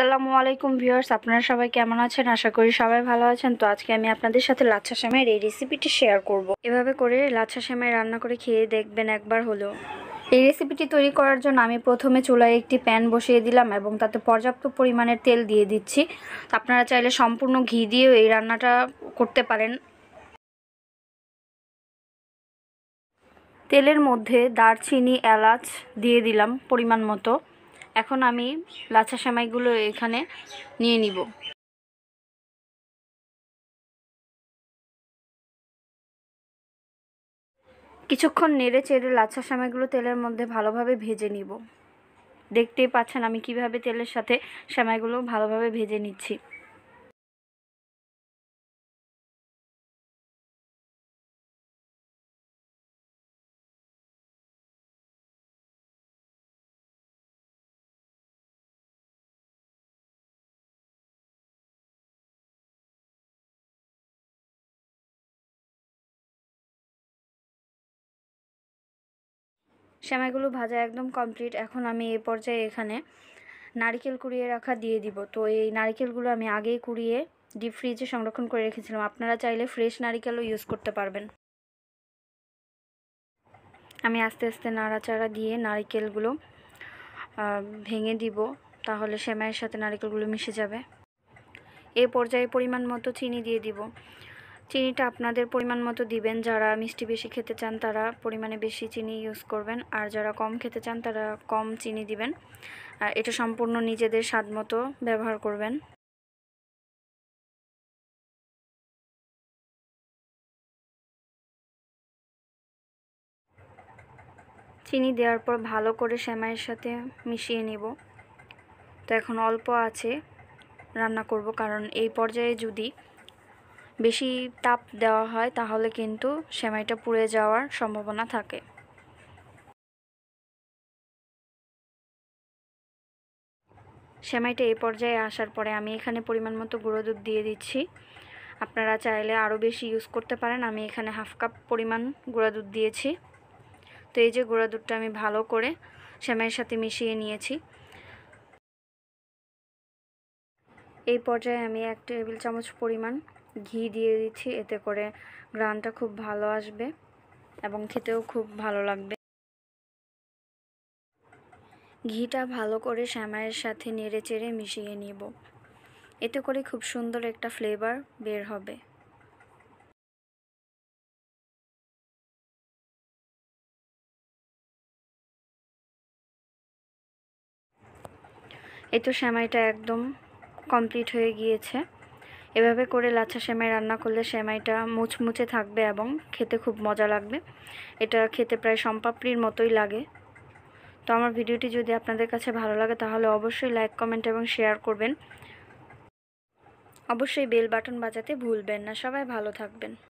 আসসালামু আলাইকুম ভিউয়ার্স আপনারা সবাই কেমন আছেন আশা করি সবাই ভালো আছেন তো আজকে আমি আপনাদের সাথে লাচ্ছা সেমাইয়ের এই রেসিপিটি শেয়ার করব। এভাবে করে লাচ্ছা সেমাই রান্না করে খেয়ে দেখবেন একবার হলো এই রেসিপিটি তৈরি করার জন্য আমি প্রথমে চুলায় একটি প্যান বসিয়ে দিলাম এবং তাতে পর্যাপ্ত পরিমাণের তেল দিয়ে দিচ্ছি আপনারা চাইলে সম্পূর্ণ ঘি দিয়েও এই রান্নাটা করতে পারেন তেলের মধ্যে দারচিনি এলাচ দিয়ে দিলাম পরিমাণ মতো এখন আমি লাচা সেমাইগুলো এখানে নিয়ে নিব কিছুক্ষণ নেড়ে চেড়ে লাচা সেমাইগুলো তেলের মধ্যে ভালোভাবে ভেজে নিব দেখতেই পাচ্ছেন আমি কিভাবে তেলের সাথে সেমাইগুলো ভালোভাবে ভেজে নিচ্ছি সেমাইগুলো ভাজা একদম কমপ্লিট এখন আমি এ পর্যায়ে এখানে নারিকেল কুড়িয়ে রাখা দিয়ে দিব তো এই নারিকেলগুলো আমি আগেই কুড়িয়ে ডিপ ফ্রিজে সংরক্ষণ করে রেখেছিলাম আপনারা চাইলে ফ্রেশ নারিকেলও ইউজ করতে পারবেন আমি আস্তে আস্তে নাড়াচাড়া দিয়ে নারিকেলগুলো ভেঙে দিব তাহলে সেমাইয়ের সাথে নারিকেলগুলো মিশে যাবে এ পর্যায়ে পরিমাণ মতো চিনি দিয়ে দিব চিনিটা আপনাদের পরিমাণ মতো দিবেন যারা মিষ্টি বেশি খেতে চান তারা পরিমাণে বেশি চিনি ইউজ করবেন আর যারা কম খেতে চান তারা কম চিনি দিবেন আর এটা সম্পূর্ণ নিজেদের স্বাদ মতো ব্যবহার করবেন চিনি দেওয়ার পর ভালো করে সেমাইয়ের সাথে মিশিয়ে নিব তো এখন অল্প আছে রান্না করব কারণ এই পর্যায়ে যদি বেশি তাপ দেওয়া হয় তাহলে কিন্তু সেমাইটা পুড়ে যাওয়ার সম্ভাবনা থাকে সেমাইটা এই পর্যায়ে আসার পরে আমি এখানে পরিমাণ মতো গুঁড়ো দুধ দিয়ে দিচ্ছি আপনারা চাইলে আরও বেশি ইউজ করতে পারেন আমি এখানে হাফ কাপ পরিমাণ গুঁড়া দুধ দিয়েছি তো এই যে গুঁড়া দুধটা আমি ভালো করে সেমাইয়ের সাথে মিশিয়ে নিয়েছি এই পর্যায়ে আমি এক টেবিল চামচ পরিমাণ ঘি দিয়ে দিচ্ছি এতে করে গ্রানটা খুব ভালো আসবে এবং খেতেও খুব ভালো লাগবে ঘিটা ভালো করে শ্যামাইয়ের সাথে নেড়ে চেড়ে মিশিয়ে নিব এতে করে খুব সুন্দর একটা ফ্লেভার বের হবে এই তো শ্যামাইটা একদম কমপ্লিট হয়ে গিয়েছে এভাবে করে লাচ্ছা সেমাই রান্না করলে সেমাইটা মুচমুচে থাকবে এবং খেতে খুব মজা লাগবে এটা খেতে প্রায় সম্পাপড়ির মতোই লাগে তো আমার ভিডিওটি যদি আপনাদের কাছে ভালো লাগে তাহলে অবশ্যই লাইক কমেন্ট এবং শেয়ার করবেন অবশ্যই বেল বাটন বাজাতে ভুলবেন না সবাই ভালো থাকবেন